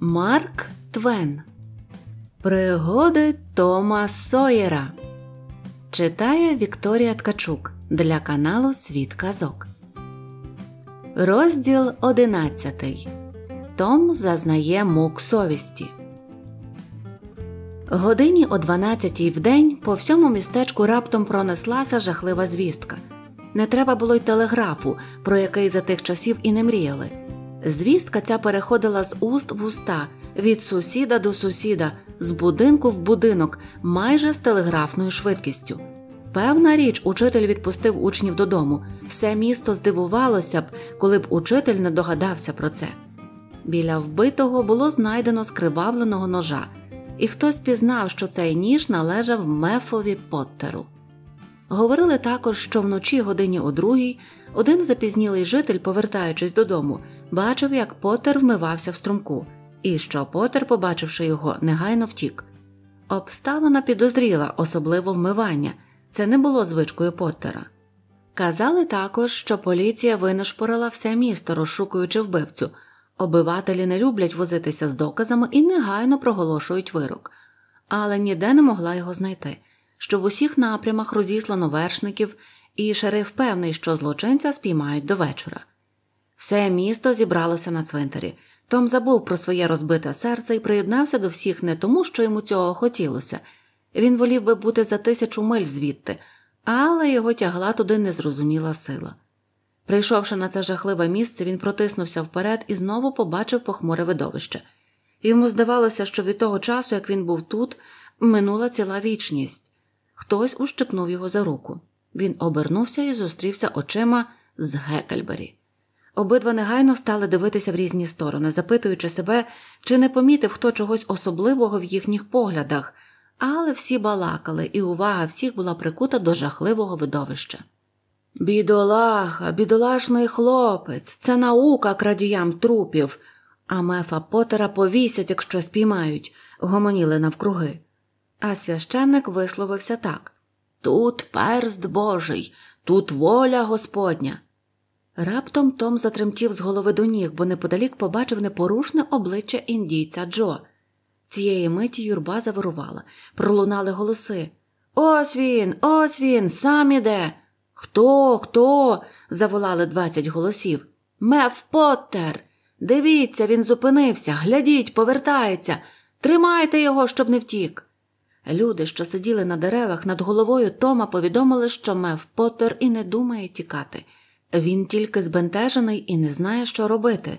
Марк Твен. Пригоди Тома Сойера. Читає Вікторія Ткачук для каналу Світ Казок. Розділ 11. Том зазнає мук совісті. Годині о 12-й вдень по всьому містечку раптом пронеслася жахлива звістка. Не треба було й телеграфу, про який за тих часів і не мріяли. Звістка ця переходила з уст в уста, від сусіда до сусіда, з будинку в будинок, майже з телеграфною швидкістю. Певна річ, учитель відпустив учнів додому. Все місто здивувалося б, коли б учитель не догадався про це. Біля вбитого було знайдено скривавленого ножа, і хтось пізнав, що цей ніж належав мефові Поттеру. Говорили також, що вночі годині о другій один запізнілий житель, повертаючись додому, бачив, як Потер вмивався в струмку, і що Потер, побачивши його, негайно втік. Обставина підозріла, особливо вмивання, це не було звичкою Поттера. Казали також, що поліція винашпорила все місто, розшукуючи вбивцю. Обивателі не люблять возитися з доказами і негайно проголошують вирок, але ніде не могла його знайти, що в усіх напрямах розіслано вершників, і шериф певний, що злочинця спіймають до вечора. Все місто зібралося на цвинтарі. Том забув про своє розбите серце і приєднався до всіх не тому, що йому цього хотілося. Він волів би бути за тисячу миль звідти, але його тягла туди незрозуміла сила. Прийшовши на це жахливе місце, він протиснувся вперед і знову побачив похмуре видовище. Йому здавалося, що від того часу, як він був тут, минула ціла вічність. Хтось ущипнув його за руку. Він обернувся і зустрівся очима з Гекельбері. Обидва негайно стали дивитися в різні сторони, запитуючи себе, чи не помітив хто чогось особливого в їхніх поглядах, але всі балакали, і увага всіх була прикута до жахливого видовища. Бідолаха, бідолашний хлопець, це наука крадіям трупів, а мефа Потера повісять, якщо спіймають, гомоніли навкруги. А священник висловився так Тут перст Божий, тут воля Господня. Раптом Том затремтів з голови до ніг, бо неподалік побачив непорушне обличчя індійця Джо. Цієї миті юрба завирувала, пролунали голоси. Ось він, ось він, сам іде. Хто, хто? заволали двадцять голосів. Мев Поттер! Дивіться, він зупинився, глядіть, повертається, тримайте його, щоб не втік. Люди, що сиділи на деревах над головою Тома, повідомили, що Мев Поттер і не думає тікати. Він тільки збентежений і не знає, що робити.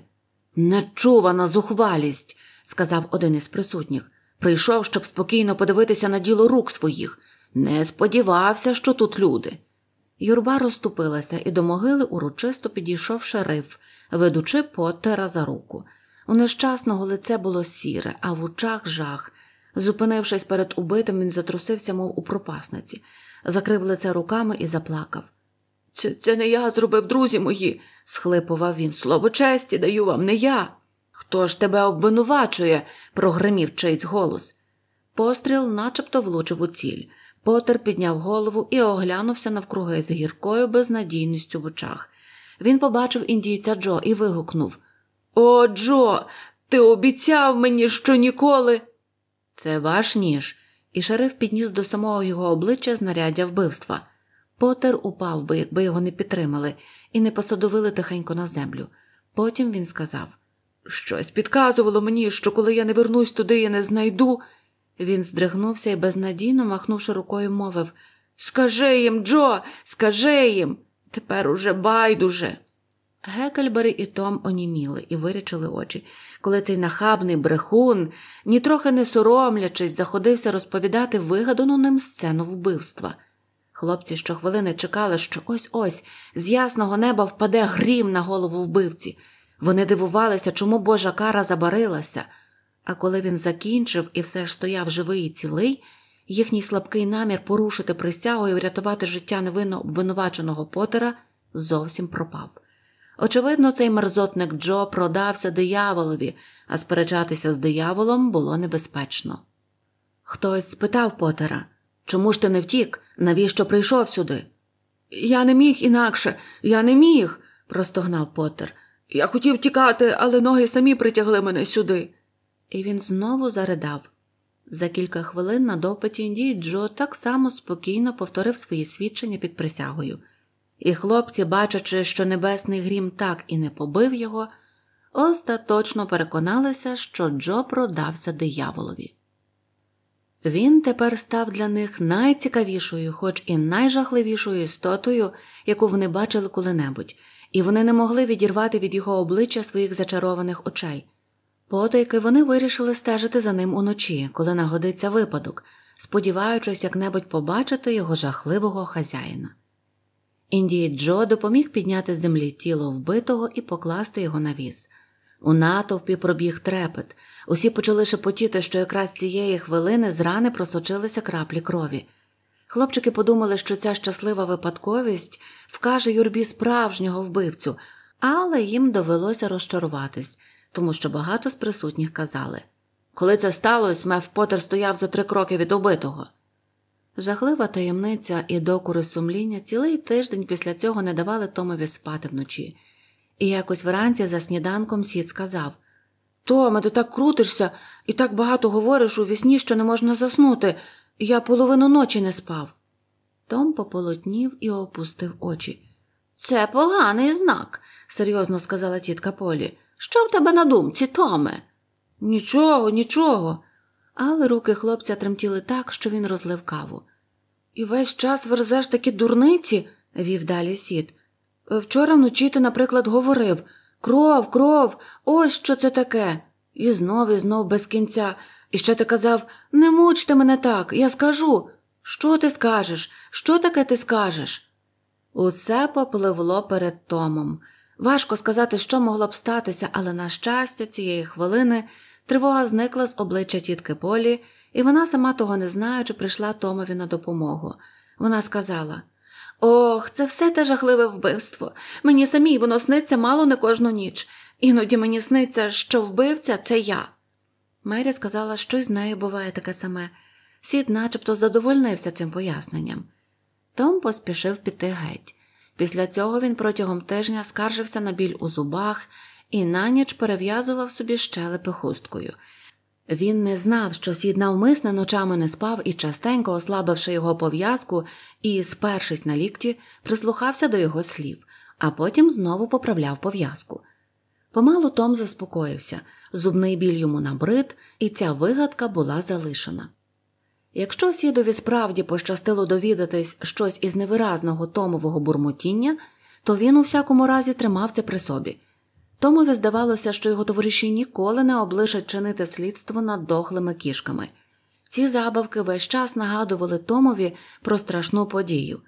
Нечувана зухвалість, сказав один із присутніх. Прийшов, щоб спокійно подивитися на діло рук своїх. Не сподівався, що тут люди. Юрба розступилася і до могили урочисто підійшов шериф, ведучи потера за руку. У нещасного лице було сіре, а в очах жах. Зупинившись перед убитим, він затрусився, мов у пропасниці, закрив лице руками і заплакав. Це це не я зробив, друзі мої, схлипував він. Слово честі даю вам, не я. Хто ж тебе обвинувачує? прогримів чийсь голос. Постріл начебто влучив у ціль. Потер підняв голову і оглянувся навкруги з гіркою безнадійністю в очах. Він побачив індійця Джо і вигукнув О, Джо, ти обіцяв мені, що ніколи. Це ваш ніж. І шериф підніс до самого його обличчя знаряддя вбивства. Потер упав би, якби його не підтримали, і не посадовили тихенько на землю. Потім він сказав щось підказувало мені, що коли я не вернусь туди, я не знайду. Він здригнувся і безнадійно махнувши рукою, мовив Скажи їм, Джо, скажи їм. Тепер уже байдуже. Гекельбери і Том оніміли і вирячили очі, коли цей нахабний брехун, нітрохи не соромлячись, заходився розповідати вигадану ним сцену вбивства. Хлопці щохвилини чекали, що ось ось з ясного неба впаде грім на голову вбивці. Вони дивувалися, чому Божа кара забарилася. А коли він закінчив і все ж стояв живий і цілий, їхній слабкий намір порушити присягу і врятувати життя невинно обвинуваченого Потера зовсім пропав. Очевидно, цей мерзотник Джо продався дияволові, а сперечатися з дияволом було небезпечно. Хтось спитав Потера. Чому ж ти не втік? Навіщо прийшов сюди? Я не міг інакше, я не міг, простогнав Поттер. Я хотів тікати, але ноги самі притягли мене сюди. І він знову заридав. За кілька хвилин на допиті Індії Джо так само спокійно повторив свої свідчення під присягою, і хлопці, бачачи, що небесний грім так і не побив його, остаточно переконалися, що Джо продався дияволові. Він тепер став для них найцікавішою, хоч і найжахливішою істотою, яку вони бачили коли-небудь, і вони не могли відірвати від його обличчя своїх зачарованих очей. Потайки вони вирішили стежити за ним уночі, коли нагодиться випадок, сподіваючись як-небудь побачити його жахливого хазяїна. Індії Джо допоміг підняти з землі тіло вбитого і покласти його на віз. У натовпі пробіг трепет. Усі почали шепотіти, що якраз цієї хвилини з рани просочилися краплі крові. Хлопчики подумали, що ця щаслива випадковість вкаже юрбі справжнього вбивцю, але їм довелося розчаруватись, тому що багато з присутніх казали коли це сталося, Меф Потер стояв за три кроки від убитого. Жахлива таємниця і докори сумління цілий тиждень після цього не давали Томові спати вночі. І якось вранці за сніданком сід сказав Томе, ти так крутишся і так багато говориш у вісні, що не можна заснути. Я половину ночі не спав. Том пополотнів і опустив очі. Це поганий знак, серйозно сказала тітка Полі. Що в тебе на думці, Томе? Нічого, нічого. Але руки хлопця тремтіли так, що він розлив каву. І весь час верзеш такі дурниці, вів далі сід. Е, вчора вночі ти, наприклад, говорив кров, кров, ось що це таке. І знов і знов без кінця. І ще ти казав не мучте мене так, я скажу. Що ти скажеш? Що таке ти скажеш? Усе попливло перед Томом. Важко сказати, що могло б статися, але, на щастя, цієї хвилини тривога зникла з обличчя тітки Полі, і вона, сама того не знаючи, прийшла Томові на допомогу. Вона сказала Ох, це все те жахливе вбивство. Мені самій воно сниться мало не кожну ніч. Іноді мені сниться, що вбивця це я. Мері сказала, що з нею буває таке саме. Сід начебто задовольнився цим поясненням. Том поспішив піти геть. Після цього він протягом тижня скаржився на біль у зубах і на ніч перев'язував собі щелепи хусткою – він не знав, що сід навмисне ночами не спав і частенько, ослабивши його пов'язку і, спершись на лікті, прислухався до його слів, а потім знову поправляв пов'язку. Помалу Том заспокоївся, зубний біль йому набрид, і ця вигадка була залишена. Якщо сідові справді пощастило довідатись щось із невиразного Томового бурмотіння, то він у всякому разі тримав це при собі. Томові здавалося, що його товариші ніколи не облишать чинити слідство над дохлими кішками. Ці забавки весь час нагадували Томові про страшну подію.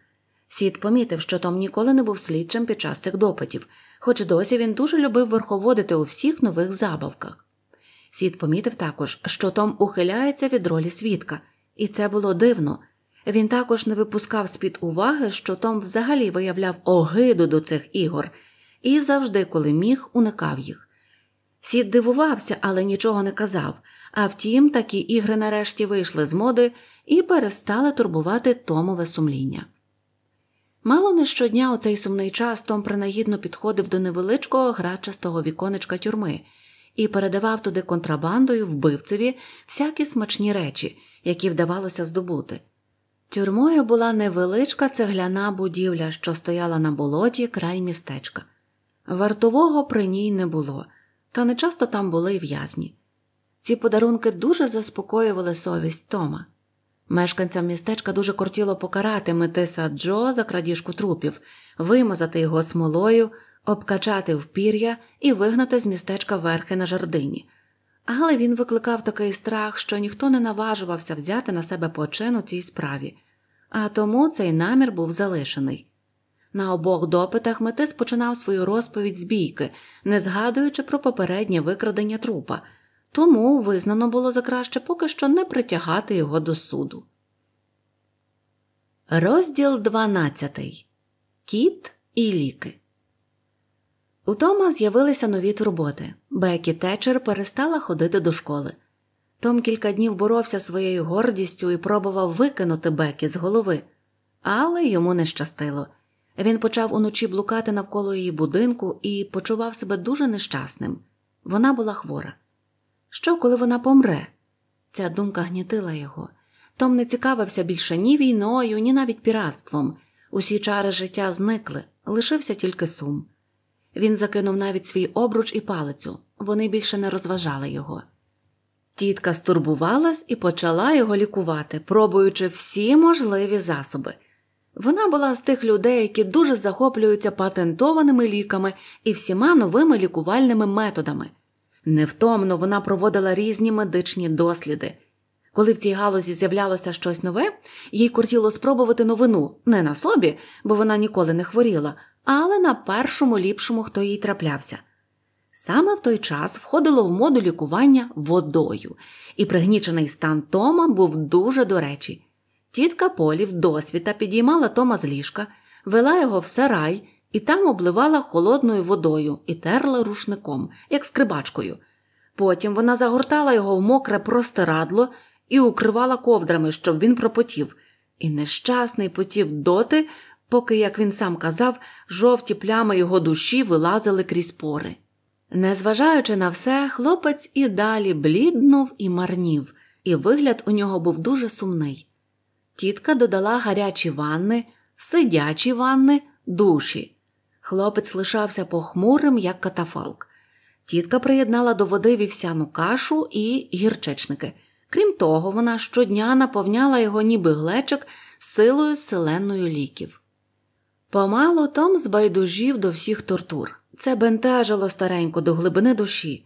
Сід помітив, що Том ніколи не був слідчим під час цих допитів, хоч досі він дуже любив верховодити у всіх нових забавках. Сід помітив також, що Том ухиляється від ролі свідка, і це було дивно. Він також не випускав з під уваги, що Том взагалі виявляв огиду до цих ігор і завжди, коли міг, уникав їх. Сід дивувався, але нічого не казав. А втім, такі ігри нарешті вийшли з моди і перестали турбувати Томове сумління. Мало не щодня у цей сумний час Том принагідно підходив до невеличкого грачастого віконечка тюрми і передавав туди контрабандою вбивцеві всякі смачні речі, які вдавалося здобути. Тюрмою була невеличка цегляна будівля, що стояла на болоті край містечка. Вартового при ній не було, та не часто там були й в'язні. Ці подарунки дуже заспокоювали совість Тома. Мешканцям містечка дуже кортіло покарати метиса Джо за крадіжку трупів, вимазати його смолою, обкачати в пір'я і вигнати з містечка верхи на жердині. Але він викликав такий страх, що ніхто не наважувався взяти на себе почин у цій справі, а тому цей намір був залишений. На обох допитах митець починав свою розповідь з бійки, не згадуючи про попереднє викрадення трупа, тому визнано було за краще поки що не притягати його до суду. Розділ 12. Кіт і ліки. У Тома з'явилися нові турботи. Бекі Течер перестала ходити до школи. Том кілька днів боровся своєю гордістю і пробував викинути Бекі з голови, але йому не щастило. Він почав уночі блукати навколо її будинку і почував себе дуже нещасним. Вона була хвора. Що, коли вона помре? Ця думка гнітила його. Том не цікавився більше ні війною, ні навіть піратством. Усі чари життя зникли, лишився тільки сум. Він закинув навіть свій обруч і палицю, вони більше не розважали його. Тітка стурбувалась і почала його лікувати, пробуючи всі можливі засоби. Вона була з тих людей, які дуже захоплюються патентованими ліками і всіма новими лікувальними методами. Невтомно вона проводила різні медичні досліди. Коли в цій галузі з'являлося щось нове, їй кортіло спробувати новину не на собі, бо вона ніколи не хворіла, але на першому ліпшому, хто їй траплявся. Саме в той час входило в моду лікування водою, і пригнічений стан Тома був дуже до речі. Тітка Полі вдосвіта підіймала Тома з ліжка, вела його в сарай і там обливала холодною водою і терла рушником, як скрибачкою. Потім вона загортала його в мокре простирадло і укривала ковдрами, щоб він пропотів. І нещасний потів доти, поки, як він сам казав, жовті плями його душі вилазили крізь пори. Незважаючи на все, хлопець і далі бліднув і марнів, і вигляд у нього був дуже сумний. Тітка додала гарячі ванни, сидячі ванни, душі. Хлопець лишався похмурим, як катафалк. Тітка приєднала до води вівсяну кашу і гірчечники. Крім того, вона щодня наповняла його ніби глечик силою селеною ліків. Помало Том збайдужів до всіх тортур. Це бентежило старенько до глибини душі.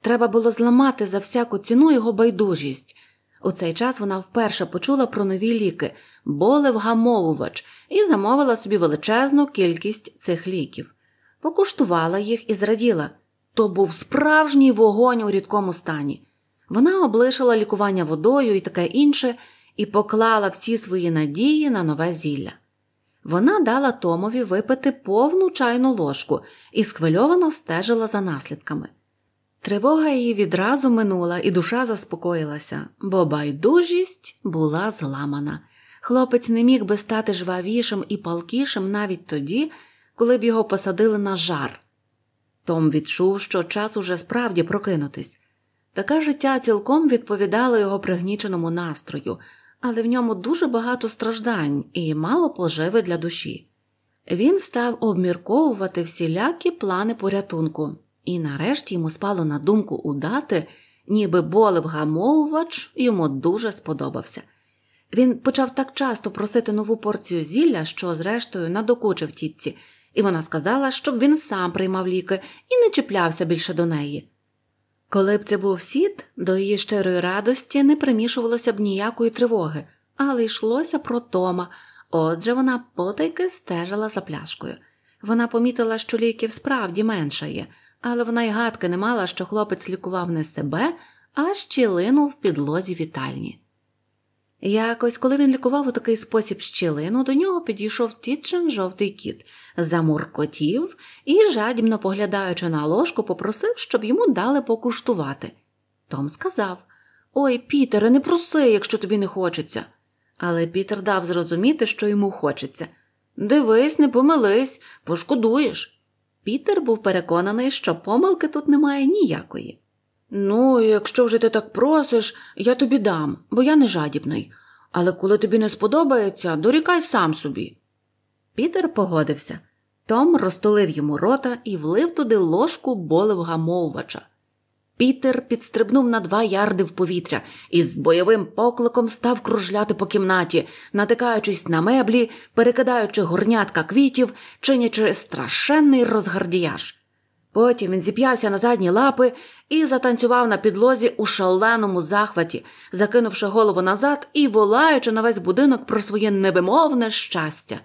Треба було зламати за всяку ціну його байдужість. У цей час вона вперше почула про нові ліки болевгамовувач і замовила собі величезну кількість цих ліків, покуштувала їх і зраділа. То був справжній вогонь у рідкому стані. Вона облишила лікування водою і таке інше і поклала всі свої надії на нове зілля. Вона дала Томові випити повну чайну ложку і схвильовано стежила за наслідками. Тривога її відразу минула, і душа заспокоїлася, бо байдужість була зламана. Хлопець не міг би стати жвавішим і палкішим навіть тоді, коли б його посадили на жар. Том відчув, що час уже справді прокинутись. Таке життя цілком відповідало його пригніченому настрою, але в ньому дуже багато страждань і мало поживи для душі. Він став обмірковувати всілякі плани порятунку. І нарешті йому спало на думку удати, ніби болев гамовувач йому дуже сподобався. Він почав так часто просити нову порцію зілля, що, зрештою, надокучив тітці, і вона сказала, щоб він сам приймав ліки і не чіплявся більше до неї. Коли б це був сід, до її щирої радості не примішувалося б ніякої тривоги, але йшлося про Тома, отже вона потайки стежила за пляшкою. Вона помітила, що ліків справді меншає – але вона й гадки не мала, що хлопець лікував не себе, а щілину в підлозі вітальні. Якось, коли він лікував у такий спосіб щілину, до нього підійшов тітчин жовтий кіт, замуркотів і, жадібно поглядаючи на ложку, попросив, щоб йому дали покуштувати. Том сказав Ой, Пітере, не проси, якщо тобі не хочеться. Але Пітер дав зрозуміти, що йому хочеться. Дивись, не помились, пошкодуєш. Пітер був переконаний, що помилки тут немає ніякої. Ну, якщо вже ти так просиш, я тобі дам, бо я не жадібний. Але коли тобі не сподобається, дорікай сам собі. Пітер погодився. Том розтулив йому рота і влив туди ложку болевгамовувача. Пітер підстрибнув на два ярди в повітря і з бойовим покликом став кружляти по кімнаті, натикаючись на меблі, перекидаючи горнятка квітів, чинячи страшенний розгардіяж. Потім він зіп'явся на задні лапи і затанцював на підлозі у шаленому захваті, закинувши голову назад і волаючи на весь будинок про своє невимовне щастя.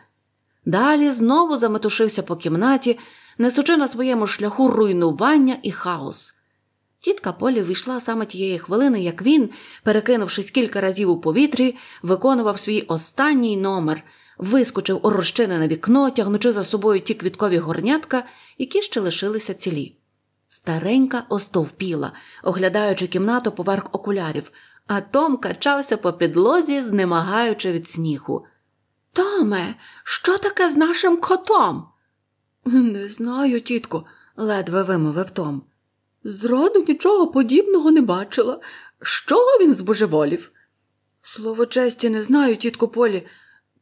Далі знову заметушився по кімнаті, несучи на своєму шляху руйнування і хаос. Тітка Полі війшла саме тієї хвилини, як він, перекинувшись кілька разів у повітрі, виконував свій останній номер, вискочив у розчинене вікно, тягнучи за собою ті квіткові горнятка, які ще лишилися цілі. Старенька остовпіла, оглядаючи кімнату поверх окулярів, а Том качався по підлозі, знемагаючи від сміху. Томе, що таке з нашим котом? Не знаю, тітко, ледве вимовив Том. Зраду нічого подібного не бачила. Що він збожеволів? Слово честі не знаю, тітко Полі.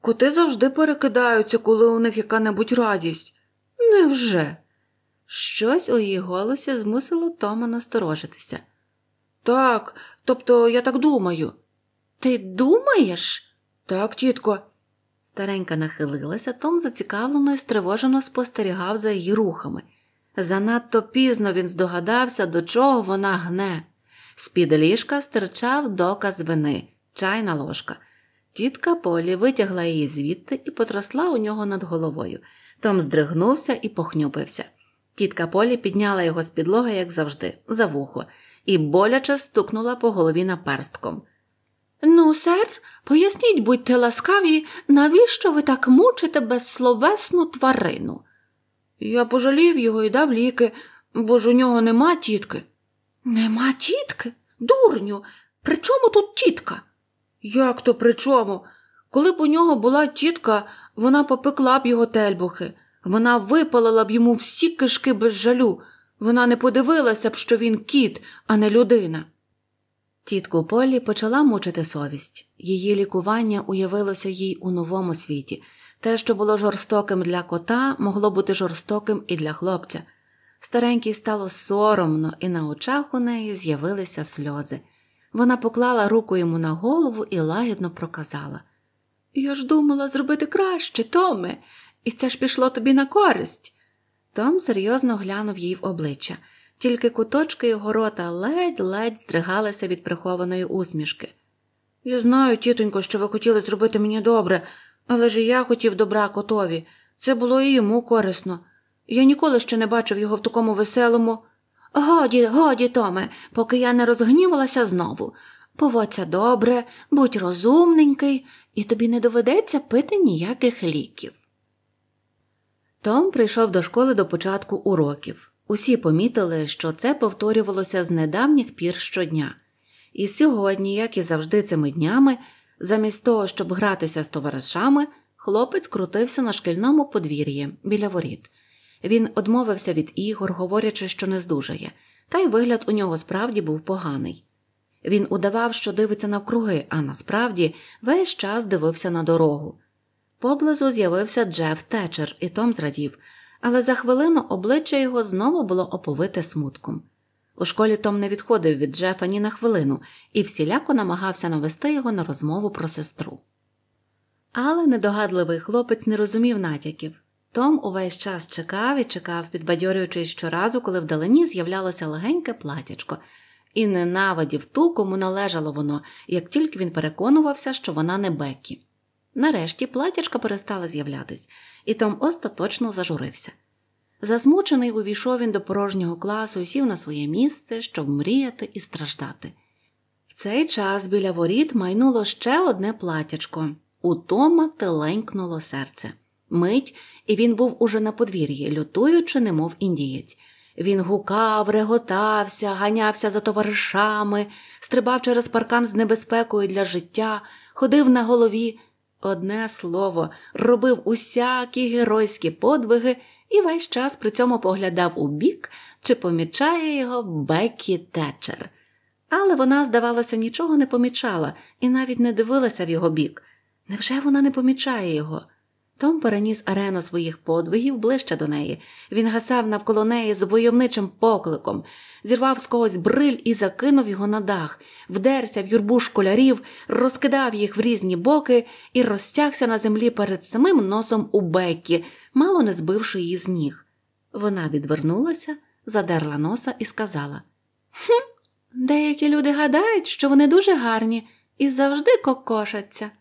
Коти завжди перекидаються, коли у них яка небудь радість. Невже? Щось у її голосі змусило Тома насторожитися. Так, тобто я так думаю. Ти думаєш? Так, тітко. Старенька нахилилася, Том зацікавлено і стривожено спостерігав за її рухами. Занадто пізно він здогадався, до чого вона гне. З під ліжка стирчав доказ вини, чайна ложка. Тітка Полі витягла її звідти і потрясла у нього над головою. Том здригнувся і похнюпився. Тітка Полі підняла його з підлоги, як завжди, за вухо, і боляче стукнула по голові наперстком. Ну, сер, поясніть, будьте ласкаві, навіщо ви так мучите безсловесну тварину? Я пожалів його і дав ліки, бо ж у нього нема тітки. Нема тітки? Дурню. При чому тут тітка? Як то при чому? Коли б у нього була тітка, вона попекла б його тельбухи, вона випалила б йому всі кишки без жалю, вона не подивилася б, що він кіт, а не людина. Тітку Полі почала мучити совість. Її лікування уявилося їй у новому світі. Те, що було жорстоким для кота, могло бути жорстоким і для хлопця. Старенькій стало соромно, і на очах у неї з'явилися сльози. Вона поклала руку йому на голову і лагідно проказала Я ж думала зробити краще, Томе, і це ж пішло тобі на користь. Том серйозно глянув їй в обличчя, тільки куточки його рота ледь-ледь здригалися від прихованої усмішки. Я знаю, тітонько, що ви хотіли зробити мені добре, але ж і я хотів добра котові, це було і йому корисно. Я ніколи ще не бачив його в такому веселому. Годі, годі, Томе, поки я не розгнівалася знову. Поводься добре, будь розумненький, і тобі не доведеться пити ніяких ліків. Том прийшов до школи до початку уроків. Усі помітили, що це повторювалося з недавніх пір щодня. І сьогодні, як і завжди цими днями, Замість того, щоб гратися з товаришами, хлопець крутився на шкільному подвір'ї біля воріт. Він одмовився від ігор, говорячи, що не здужає, та й вигляд у нього справді був поганий. Він удавав, що дивиться навкруги, а насправді весь час дивився на дорогу. Поблизу з'явився Джеф Течер, і Том зрадів, але за хвилину обличчя його знову було оповите смутком. У школі Том не відходив від Джефа ні на хвилину і всіляко намагався навести його на розмову про сестру. Але недогадливий хлопець не розумів натяків. Том увесь час чекав і чекав, підбадьорюючись щоразу, коли вдалині з'являлося легеньке платячко, і ненавидів ту, кому належало воно, як тільки він переконувався, що вона не Бекі. Нарешті платячка перестала з'являтись, і Том остаточно зажурився. Засмучений увійшов він до порожнього класу і сів на своє місце, щоб мріяти і страждати. В цей час біля воріт майнуло ще одне платячко. У Тома теленькнуло серце. Мить, і він був уже на подвір'ї, лютуючи, немов індієць. Він гукав, реготався, ганявся за товаришами, стрибав через паркан з небезпекою для життя, ходив на голові. Одне слово, робив усякі геройські подвиги і весь час при цьому поглядав у бік, чи помічає його Бекі Течер. Але вона, здавалося, нічого не помічала і навіть не дивилася в його бік. Невже вона не помічає його? Том переніс арену своїх подвигів ближче до неї. Він гасав навколо неї з войовничим покликом, зірвав з когось бриль і закинув його на дах, вдерся в юрбу школярів, розкидав їх в різні боки і розтягся на землі перед самим носом у Беккі, мало не збивши її з ніг. Вона відвернулася, задерла носа і сказала Хм, деякі люди гадають, що вони дуже гарні і завжди кокошаться.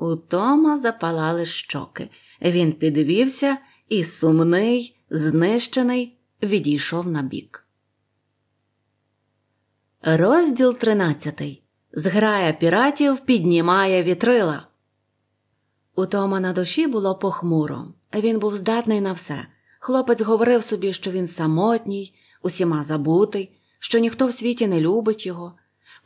У Тома запалали щоки. Він підвівся і сумний, знищений, відійшов на бік. Розділ тринадцятий. Зграя піратів піднімає вітрила. У Тома на душі було похмуро. Він був здатний на все. Хлопець говорив собі, що він самотній, усіма забутий, що ніхто в світі не любить його.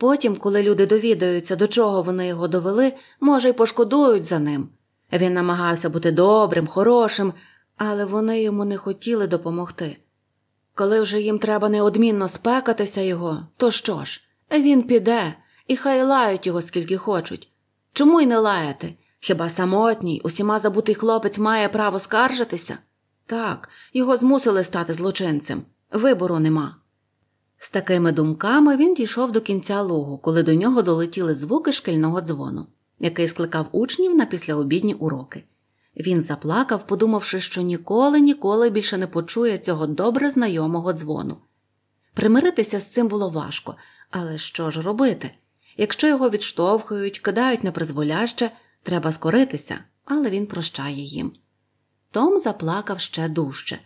Потім, коли люди довідаються, до чого вони його довели, може, й пошкодують за ним. Він намагався бути добрим, хорошим, але вони йому не хотіли допомогти. Коли вже їм треба неодмінно спекатися його, то що ж? Він піде, і хай лають його скільки хочуть. Чому й не лаяти? Хіба самотній, усіма забутий хлопець має право скаржитися? Так, його змусили стати злочинцем. Вибору нема. З такими думками він дійшов до кінця логу, коли до нього долетіли звуки шкільного дзвону, який скликав учнів на післяобідні уроки. Він заплакав, подумавши, що ніколи, ніколи більше не почує цього добре знайомого дзвону. Примиритися з цим було важко, але що ж робити? Якщо його відштовхують, кидають на призволяще, треба скоритися, але він прощає їм. Том заплакав ще дужче.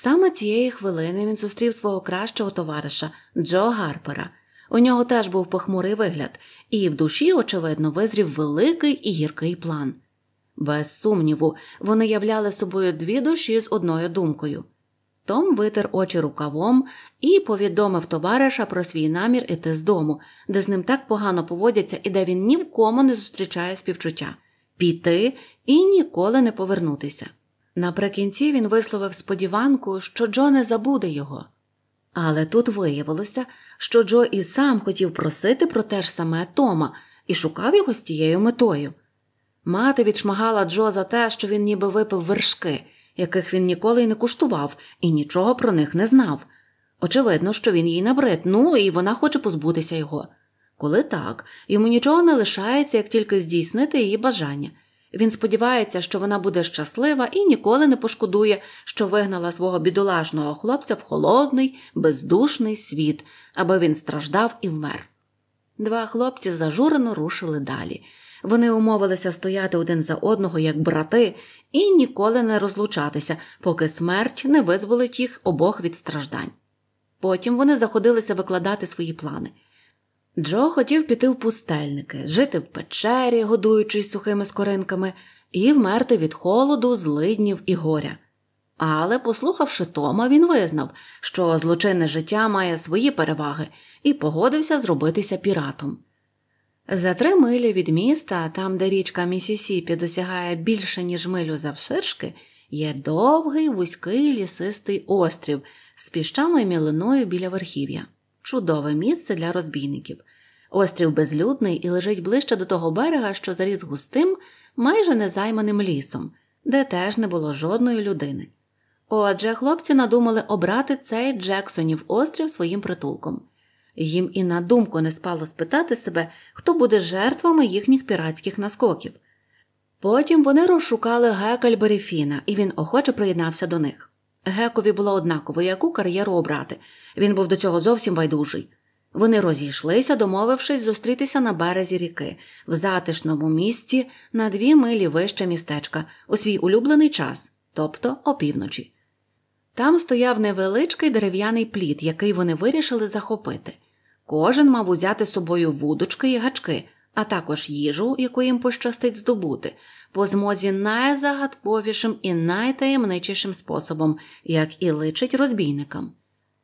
Саме цієї хвилини він зустрів свого кращого товариша Джо Гарпера. У нього теж був похмурий вигляд, і в душі, очевидно, визрів великий і гіркий план. Без сумніву, вони являли собою дві душі з одною думкою. Том витер очі рукавом і повідомив товариша про свій намір іти з дому, де з ним так погано поводяться і де він ні в кому не зустрічає співчуття піти і ніколи не повернутися. Наприкінці він висловив сподіванку, що Джо не забуде його, але тут виявилося, що Джо і сам хотів просити про те ж саме Тома і шукав його з тією метою. Мати відшмагала Джо за те, що він ніби випив вершки, яких він ніколи й не куштував, і нічого про них не знав. Очевидно, що він їй набрид, ну і вона хоче позбутися його. Коли так, йому нічого не лишається, як тільки здійснити її бажання. Він сподівається, що вона буде щаслива і ніколи не пошкодує, що вигнала свого бідолажного хлопця в холодний, бездушний світ, аби він страждав і вмер. Два хлопці зажурено рушили далі. Вони умовилися стояти один за одного, як брати, і ніколи не розлучатися, поки смерть не визволить їх обох від страждань. Потім вони заходилися викладати свої плани. Джо хотів піти в пустельники, жити в печері, годуючись сухими скоринками, і вмерти від холоду, злиднів і горя. Але, послухавши Тома, він визнав, що злочинне життя має свої переваги, і погодився зробитися піратом. За три милі від міста, там де річка Місісіпі досягає більше, ніж милю завширшки, є довгий вузький лісистий острів з піщаною мілиною біля верхів'я чудове місце для розбійників. Острів безлюдний і лежить ближче до того берега, що заріс густим, майже незайманим лісом, де теж не було жодної людини. Отже, хлопці надумали обрати цей Джексонів острів своїм притулком. Їм і на думку не спало спитати себе, хто буде жертвами їхніх піратських наскоків. Потім вони розшукали Гекальберіфіна, і він охоче приєднався до них. Гекові було однаково, яку кар'єру обрати. Він був до цього зовсім байдужий. Вони розійшлися, домовившись зустрітися на березі ріки, в затишному місці на дві милі вище містечка, у свій улюблений час, тобто опівночі. Там стояв невеличкий дерев'яний плід, який вони вирішили захопити. Кожен мав узяти з собою вудочки і гачки, а також їжу, яку їм пощастить здобути, по змозі найзагадковішим і найтаємничішим способом, як і личить розбійникам.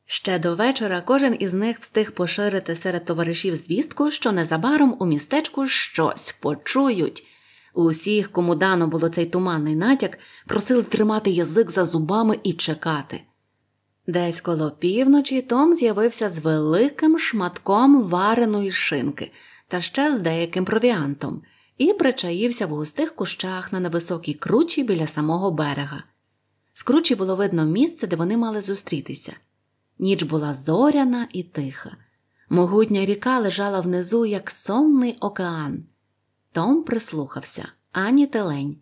Ще до вечора кожен із них встиг поширити серед товаришів звістку, що незабаром у містечку щось почують. Усіх, кому дано було цей туманний натяк, просили тримати язик за зубами і чекати. Десь коло півночі Том з'явився з великим шматком вареної шинки та ще з деяким провіантом і причаївся в густих кущах на невисокій кручі біля самого берега. З кручі було видно місце, де вони мали зустрітися. Ніч була зоряна і тиха. Могутня ріка лежала внизу, як сонний океан. Том прислухався ані телень.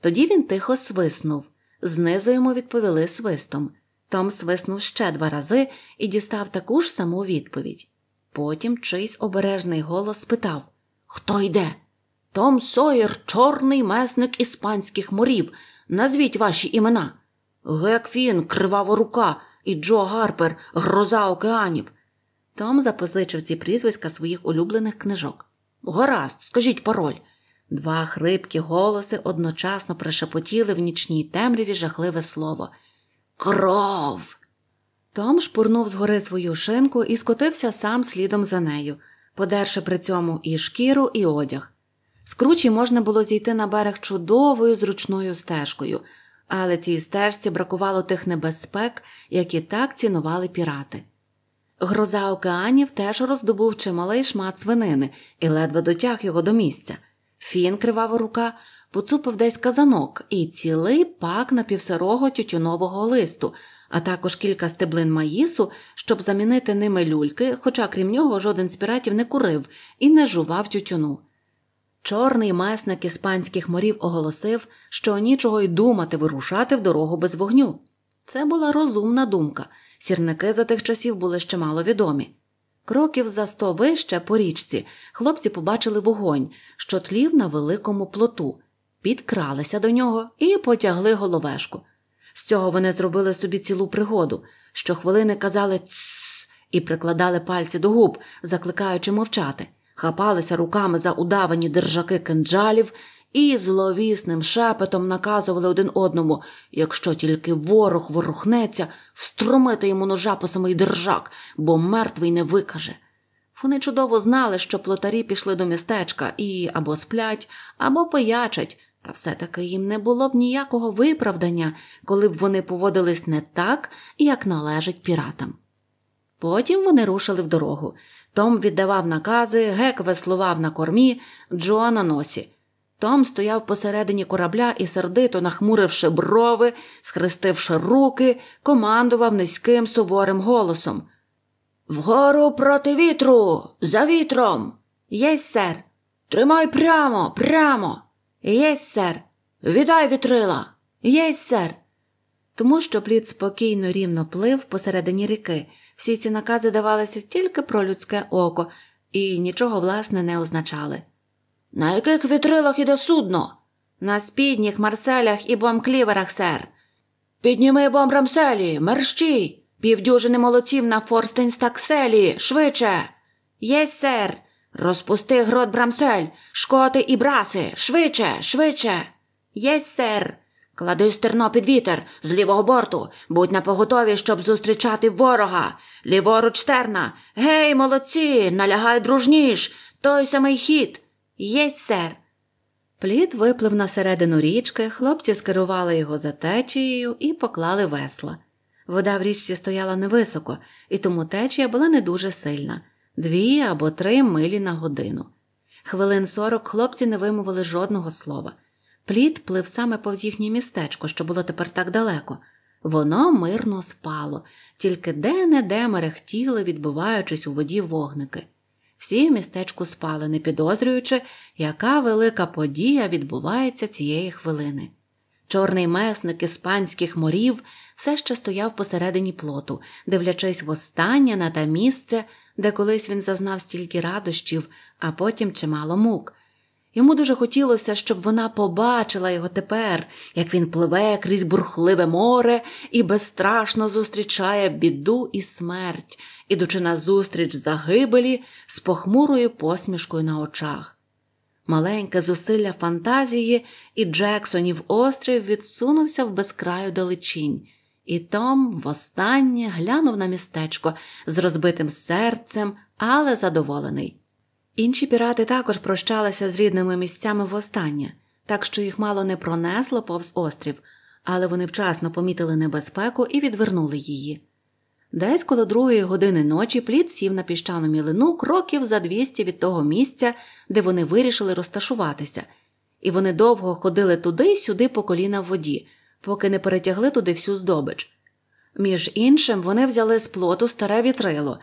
Тоді він тихо свиснув. Знизу йому відповіли свистом. Том свиснув ще два рази і дістав таку ж саму відповідь. Потім чийсь обережний голос спитав Хто йде? Том Сойер, чорний месник іспанських морів. Назвіть ваші імена. Гек Фін, Кривава рука і Джо Гарпер, Гроза океанів. Том запозичив ці прізвиська своїх улюблених книжок. Гаразд, скажіть пароль. Два хрипкі голоси одночасно прошепотіли в нічній темряві жахливе слово. Кров. Том шпурнув згори свою шинку і скотився сам слідом за нею, подерши при цьому і шкіру, і одяг. З кручі можна було зійти на берег чудовою зручною стежкою, але цій стежці бракувало тих небезпек, які так цінували пірати. Гроза океанів теж роздобув чималий шмат свинини і ледве дотяг його до місця. Фін, кривава рука, поцупив десь казанок і цілий пак напівсирого тютюнового листу, а також кілька стеблин маїсу, щоб замінити ними люльки, хоча, крім нього, жоден з піратів не курив і не жував тютюну. Чорний месник іспанських морів оголосив, що нічого й думати вирушати в дорогу без вогню. Це була розумна думка. Сірники за тих часів були ще мало відомі. Кроків за сто вище по річці хлопці побачили вогонь, що тлів на великому плоту, підкралися до нього і потягли головешку. З цього вони зробили собі цілу пригоду, щохвилини казали «цсс» і прикладали пальці до губ, закликаючи мовчати хапалися руками за удавані держаки кинджалів і зловісним шепетом наказували один одному, якщо тільки ворог ворухнеться, вструмити йому ножа по самий держак, бо мертвий не викаже. Вони чудово знали, що плотарі пішли до містечка і або сплять, або пиячать, та все таки їм не було б ніякого виправдання, коли б вони поводились не так, як належить піратам. Потім вони рушили в дорогу. Том віддавав накази, гек веслував на кормі, Джо на носі. Том стояв посередині корабля і, сердито нахмуривши брови, схрестивши руки, командував низьким суворим голосом. Вгору проти вітру, за вітром. Єсь, сер. Тримай прямо, прямо. Єсь, сер. Віддай вітрила. Єсь, сер. Тому що плід спокійно рівно плив посередині ріки. Всі ці накази давалися тільки про людське око і нічого власне не означали. На яких вітрилах іде судно? На спідніх марселях і бомкліверах, сер. Підніми бомбрамселі, мерщій, півдюжини молодців на форстинстакселі, швидше. Єсть, сер. Розпусти грот брамсель, шкоти і браси, швидше, швидше. Єсть, сер. Клади стерно під вітер з лівого борту. Будь напоготові, щоб зустрічати ворога. Ліворуч стерна. Гей, молодці, налягай дружніш. Той самий хід. Єсть, сер. Плід виплив на середину річки, хлопці скерували його за течією і поклали весла. Вода в річці стояла невисоко, і тому течія була не дуже сильна дві або три милі на годину. Хвилин сорок хлопці не вимовили жодного слова. Плід плив саме повз їхнє містечко, що було тепер так далеко. Воно мирно спало, тільки де не де мерехтіли, відбуваючись у воді вогники. Всі в містечку спали, не підозрюючи, яка велика подія відбувається цієї хвилини. Чорний месник іспанських морів все ще стояв посередині плоту, дивлячись востаннє на те місце, де колись він зазнав стільки радощів, а потім чимало мук. Йому дуже хотілося, щоб вона побачила його тепер, як він пливе крізь бурхливе море і безстрашно зустрічає біду і смерть, ідучи назустріч загибелі з похмурою посмішкою на очах. Маленьке зусилля фантазії, і Джексонів острів відсунувся в безкраю далечінь, і Том востаннє глянув на містечко з розбитим серцем, але задоволений. Інші пірати також прощалися з рідними місцями востаннє, так що їх мало не пронесло повз острів, але вони вчасно помітили небезпеку і відвернули її. Десь коло другої години ночі плід сів на піщану мілину кроків за 200 від того місця, де вони вирішили розташуватися, і вони довго ходили туди й сюди по коліна в воді, поки не перетягли туди всю здобич. Між іншим, вони взяли з плоту старе вітрило,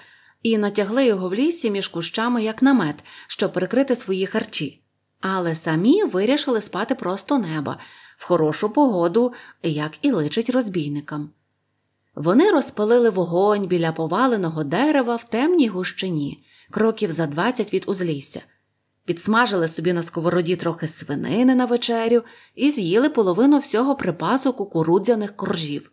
і натягли його в лісі між кущами як намет, щоб прикрити свої харчі. Але самі вирішили спати просто неба в хорошу погоду, як і личить розбійникам. Вони розпалили вогонь біля поваленого дерева в темній гущині, кроків за двадцять від узлісся, підсмажили собі на сковороді трохи свинини на вечерю і з'їли половину всього припасу кукурудзяних коржів.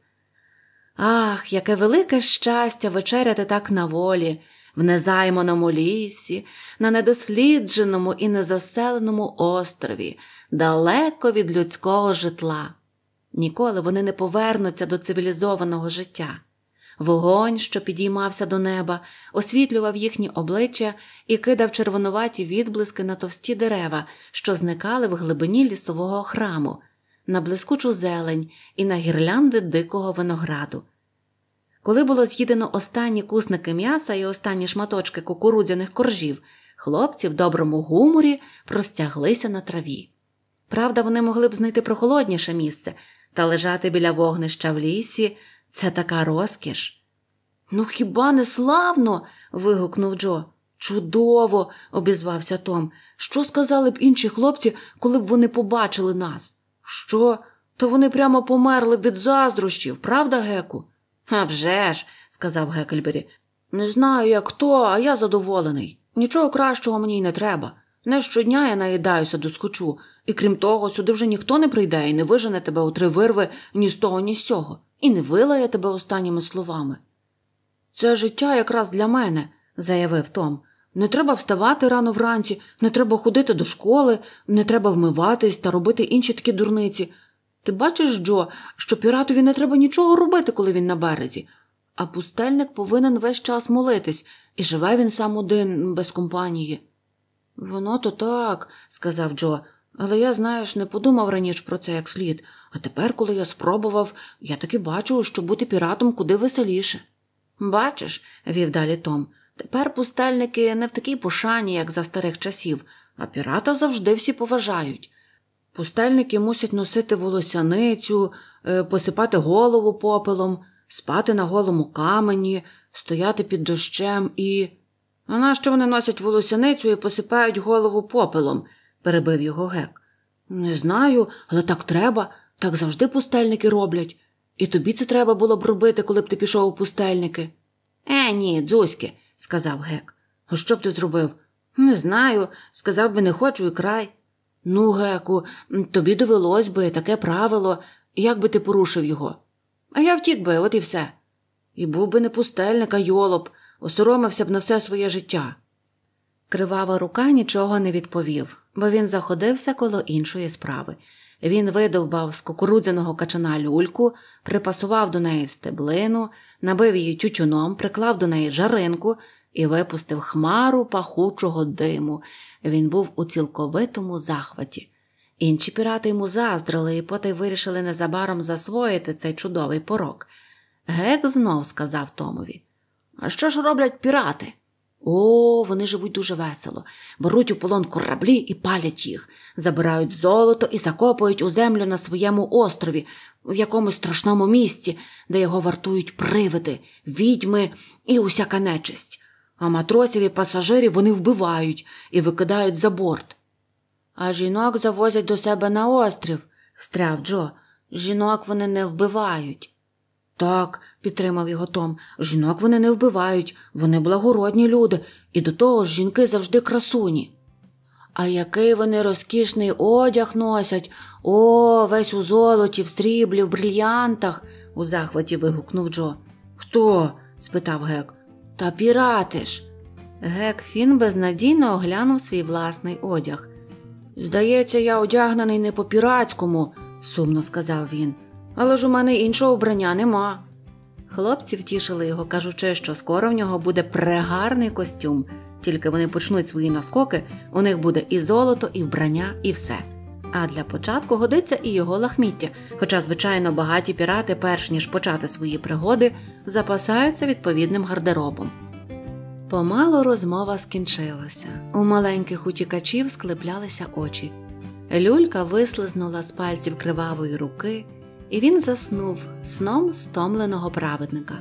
Ах, яке велике щастя вечеряти так на волі, в незайманому лісі, на недослідженому і незаселеному острові, далеко від людського житла. Ніколи вони не повернуться до цивілізованого життя. Вогонь, що підіймався до неба, освітлював їхні обличчя і кидав червонуваті відблиски на товсті дерева, що зникали в глибині лісового храму на блискучу зелень і на гірлянди дикого винограду. Коли було з'їдено останні кусники м'яса і останні шматочки кукурудзяних коржів, хлопці в доброму гуморі простяглися на траві. Правда, вони могли б знайти прохолодніше місце та лежати біля вогнища в лісі це така розкіш. Ну, хіба не славно? вигукнув Джо. Чудово, обізвався Том. Що сказали б інші хлопці, коли б вони побачили нас? Що? То вони прямо померли від заздрощів, правда, Геку? «А вже ж», – сказав Гекельбері. Не знаю, як хто, а я задоволений. Нічого кращого мені й не треба. Не щодня я наїдаюся до скочу, і крім того, сюди вже ніхто не прийде і не вижене тебе у три вирви ні з того, ні з сього. і не вилає тебе останніми словами. Це життя якраз для мене, заявив Том. Не треба вставати рано вранці, не треба ходити до школи, не треба вмиватись та робити інші такі дурниці. Ти бачиш, Джо, що піратові не треба нічого робити, коли він на березі, а пустельник повинен весь час молитись, і живе він сам один, без компанії. Воно то так, сказав Джо, але я, знаєш, не подумав раніше про це як слід, а тепер, коли я спробував, я таки бачу, що бути піратом куди веселіше. Бачиш, вів далі Том. Тепер пустельники не в такій пошані, як за старих часів, а пірата завжди всі поважають. Пустельники мусять носити волосяницю, е, посипати голову попелом, спати на голому камені, стояти під дощем і. А нащо вони носять волосяницю і посипають голову попелом? перебив його гек. Не знаю, але так треба, так завжди пустельники роблять. І тобі це треба було б робити, коли б ти пішов у пустельники. Е, ні, дзузьки, сказав гек. А що б ти зробив? Не знаю, сказав би не хочу і край. Ну, геку, тобі довелось би таке правило, як би ти порушив його. А я втік би, от і все. І був би не пустельник, а йолоп, осоромився б на все своє життя. Кривава рука нічого не відповів, бо він заходився коло іншої справи. Він видовбав з кукурудзяного качана люльку, припасував до неї стеблину, набив її тютюном, приклав до неї жаринку і випустив хмару пахучого диму. Він був у цілковитому захваті. Інші пірати йому заздрили і поти вирішили незабаром засвоїти цей чудовий порок. Гек знов сказав Томові: А що ж роблять пірати? О, вони живуть дуже весело, беруть у полон кораблі і палять їх, забирають золото і закопують у землю на своєму острові, в якомусь страшному місці, де його вартують привиди, відьми і усяка нечисть. А матросів і пасажирів вони вбивають і викидають за борт. А жінок завозять до себе на острів, встряв Джо. Жінок вони не вбивають. Так, підтримав його Том, жінок вони не вбивають, вони благородні люди, і до того ж жінки завжди красуні. А який вони розкішний одяг носять, о, весь у золоті, в стріблі, в брильянтах, у захваті вигукнув Джо. Хто? спитав гек. Та пірати ж. Гек Фін безнадійно оглянув свій власний одяг. Здається, я одягнений не по піратському, сумно сказав він але ж у мене іншого вбрання нема. Хлопці втішили його, кажучи, що скоро в нього буде прегарний костюм, тільки вони почнуть свої наскоки, у них буде і золото, і вбрання, і все. А для початку годиться і його лахміття, хоча, звичайно, багаті пірати, перш ніж почати свої пригоди, запасаються відповідним гардеробом. Помало розмова скінчилася. У маленьких утікачів склеплялися очі. Люлька вислизнула з пальців кривавої руки і він заснув сном стомленого праведника.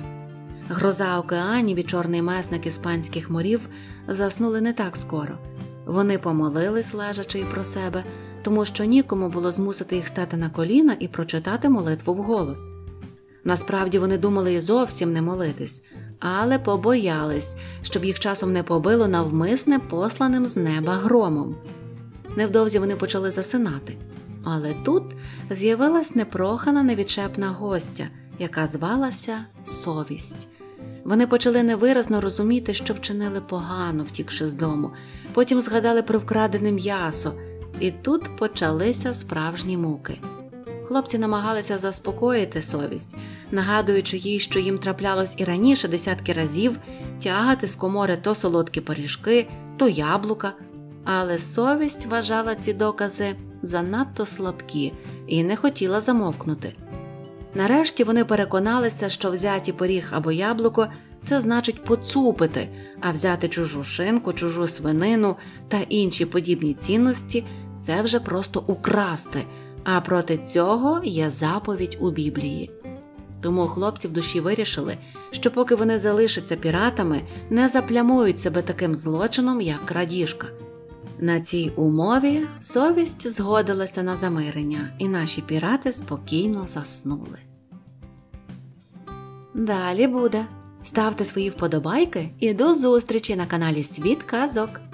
Гроза океанів і чорний месник іспанських морів заснули не так скоро. Вони помолились, лежачи і про себе, тому що нікому було змусити їх стати на коліна і прочитати молитву вголос. Насправді вони думали і зовсім не молитись, але побоялись, щоб їх часом не побило навмисне посланим з неба громом. Невдовзі вони почали засинати. Але тут з'явилась непрохана невідчепна гостя, яка звалася совість. Вони почали невиразно розуміти, що вчинили погано, втікши з дому, потім згадали про вкрадене м'ясо, і тут почалися справжні муки. Хлопці намагалися заспокоїти совість, нагадуючи їй, що їм траплялось і раніше десятки разів тягати з комори то солодкі пиріжки, то яблука. Але совість вважала ці докази занадто слабкі і не хотіла замовкнути. Нарешті вони переконалися, що взяті пиріг або яблуко це значить поцупити, а взяти чужу шинку, чужу свинину та інші подібні цінності це вже просто украсти, а проти цього є заповідь у Біблії. Тому хлопці в душі вирішили, що поки вони залишаться піратами, не заплямують себе таким злочином, як крадіжка. На цій умові совість згодилася на замирення, і наші пірати спокійно заснули. Далі буде. Ставте свої вподобайки і до зустрічі на каналі Світ Казок.